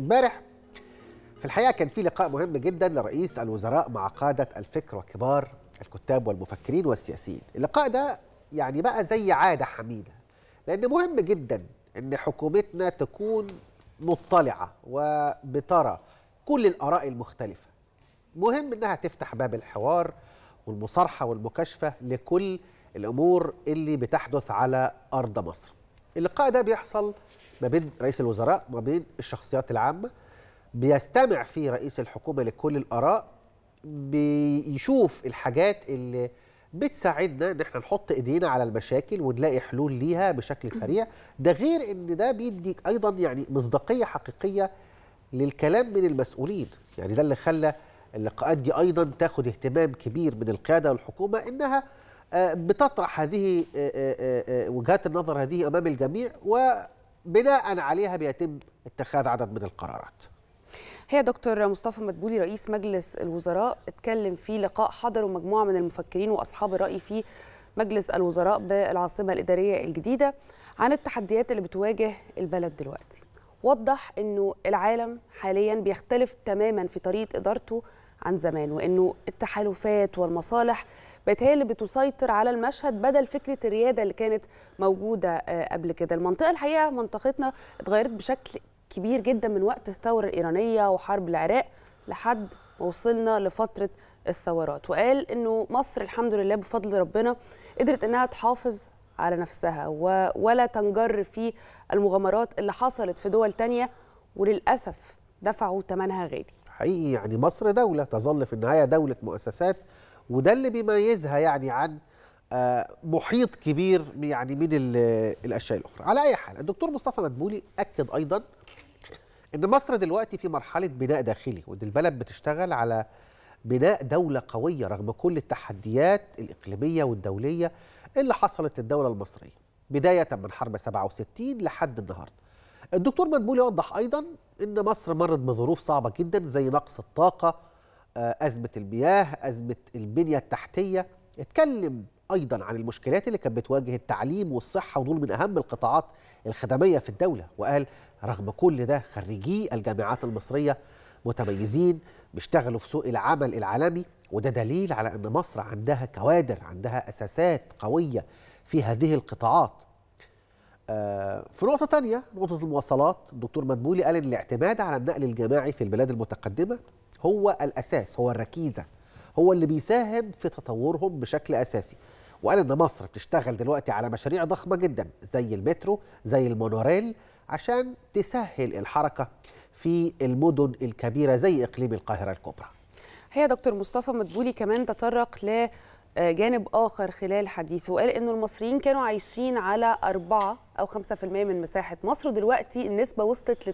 امبارح في الحقيقه كان في لقاء مهم جدا لرئيس الوزراء مع قاده الفكر وكبار الكتاب والمفكرين والسياسيين اللقاء ده يعني بقى زي عاده حميده لان مهم جدا ان حكومتنا تكون مطلعه وبترى كل الاراء المختلفه مهم انها تفتح باب الحوار والمصارحه والمكاشفه لكل الامور اللي بتحدث على ارض مصر اللقاء ده بيحصل ما بين رئيس الوزراء وما بين الشخصيات العامه بيستمع فيه رئيس الحكومه لكل الاراء بيشوف الحاجات اللي بتساعدنا ان احنا نحط ايدينا على المشاكل ونلاقي حلول ليها بشكل سريع ده غير ان ده بيدي ايضا يعني مصداقيه حقيقيه للكلام من المسؤولين يعني ده اللي خلى اللقاءات دي ايضا تاخد اهتمام كبير من القياده والحكومه انها آه، بتطرح هذه آه، آه، وجهات النظر هذه امام الجميع وبناء عليها بيتم اتخاذ عدد من القرارات هي دكتور مصطفى مدبولي رئيس مجلس الوزراء اتكلم في لقاء حضره مجموعه من المفكرين واصحاب الراي في مجلس الوزراء بالعاصمه الاداريه الجديده عن التحديات اللي بتواجه البلد دلوقتي وضح انه العالم حاليا بيختلف تماما في طريقه ادارته عن زمان وانه التحالفات والمصالح بقت هي اللي بتسيطر على المشهد بدل فكره الرياده اللي كانت موجوده آه، قبل كده المنطقه الحقيقه منطقتنا اتغيرت بشكل كبير جدا من وقت الثوره الايرانيه وحرب العراق لحد ما وصلنا لفتره الثورات وقال انه مصر الحمد لله بفضل ربنا قدرت انها تحافظ على نفسها ولا تنجر في المغامرات اللي حصلت في دول تانية وللأسف دفعوا ثمنها غالي حقيقي يعني مصر دولة تظل في النهاية دولة مؤسسات وده اللي بيميزها يعني عن آه، محيط كبير يعني من الاشياء الاخرى على اي حال الدكتور مصطفى مدبولي اكد ايضا ان مصر دلوقتي في مرحله بناء داخلي وان البلد بتشتغل على بناء دوله قويه رغم كل التحديات الاقليميه والدوليه اللي حصلت للدوله المصريه بدايه من حرب 67 لحد النهارده الدكتور منبولي يوضح أيضا أن مصر مرت بظروف صعبة جدا زي نقص الطاقة آه، أزمة المياه أزمة البنية التحتية اتكلم أيضا عن المشكلات اللي كانت بتواجه التعليم والصحة ودول من أهم القطاعات الخدمية في الدولة وقال رغم كل ده خريجي الجامعات المصرية متميزين بيشتغلوا في سوق العمل العالمي وده دليل على أن مصر عندها كوادر عندها أساسات قوية في هذه القطاعات آه، في نقطة تانية نقطة المواصلات الدكتور مدبولي قال إن الاعتماد على النقل الجماعي في البلاد المتقدمة هو الأساس هو الركيزة هو اللي بيساهم في تطورهم بشكل أساسي وقال إن مصر بتشتغل دلوقتي على مشاريع ضخمة جدا زي المترو زي المونوريل عشان تسهل الحركة في المدن الكبيرة زي إقليم القاهرة الكبرى هي دكتور مصطفى مدبولي كمان تطرق ل آه، جانب آخر خلال حديثه وقال إنه المصريين كانوا عايشين على 4 أو 5% من مساحة مصر دلوقتي النسبة وصلت ل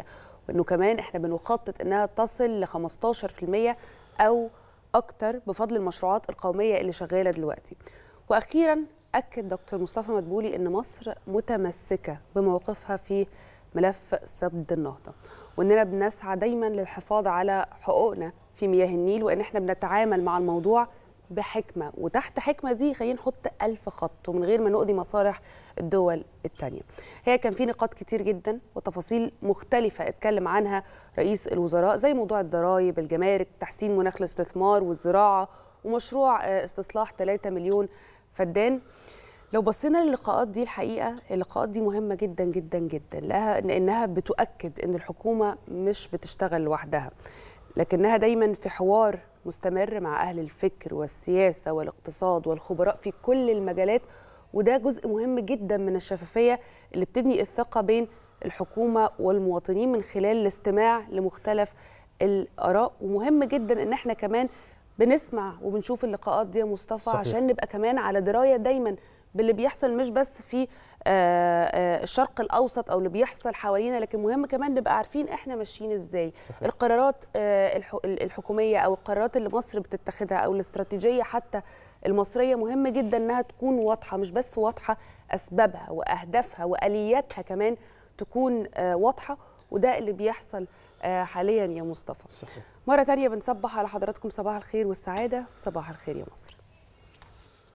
12% وإنه كمان إحنا بنخطط إنها تصل ل 15% أو أكتر بفضل المشروعات القومية اللي شغالة دلوقتي وأخيرا أكد دكتور مصطفى مدبولي أن مصر متمسكة بموقفها في ملف سد النهضة وأننا بنسعى دايما للحفاظ على حقوقنا في مياه النيل وأن احنا بنتعامل مع الموضوع بحكمة وتحت حكمة دي خلينا نحط ألف خط ومن غير ما نؤذي مصالح الدول التانية هي كان في نقاط كتير جدا وتفاصيل مختلفة اتكلم عنها رئيس الوزراء زي موضوع الضرائب الجمارك تحسين مناخ الاستثمار والزراعة ومشروع آه، استصلاح 3 مليون فدان لو بصينا للقاءات دي الحقيقه اللقاءات دي مهمه جدا جدا جدا لها لانها بتؤكد ان الحكومه مش بتشتغل لوحدها لكنها دايما في حوار مستمر مع أهل الفكر والسياسة والاقتصاد والخبراء في كل المجالات وده جزء مهم جدا من الشفافية اللي بتبني الثقة بين الحكومة والمواطنين من خلال الاستماع لمختلف الآراء ومهم جدا إن احنا كمان بنسمع وبنشوف اللقاءات دي يا مصطفى صحيح. عشان نبقى كمان على درايه دايما باللي بيحصل مش بس في آه، آه، الشرق الاوسط او اللي بيحصل حوالينا لكن مهم كمان نبقى عارفين احنا ماشيين ازاي صحيح. القرارات آه، الحكوميه او القرارات اللي مصر بتتخذها او الاستراتيجيه حتى المصريه مهم جدا انها تكون واضحه مش بس واضحه اسبابها واهدافها والياتها كمان تكون واضحه وده اللي بيحصل حاليا يا مصطفى صحيح. مره تانية بنصبح على حضراتكم صباح الخير والسعاده وصباح الخير يا مصر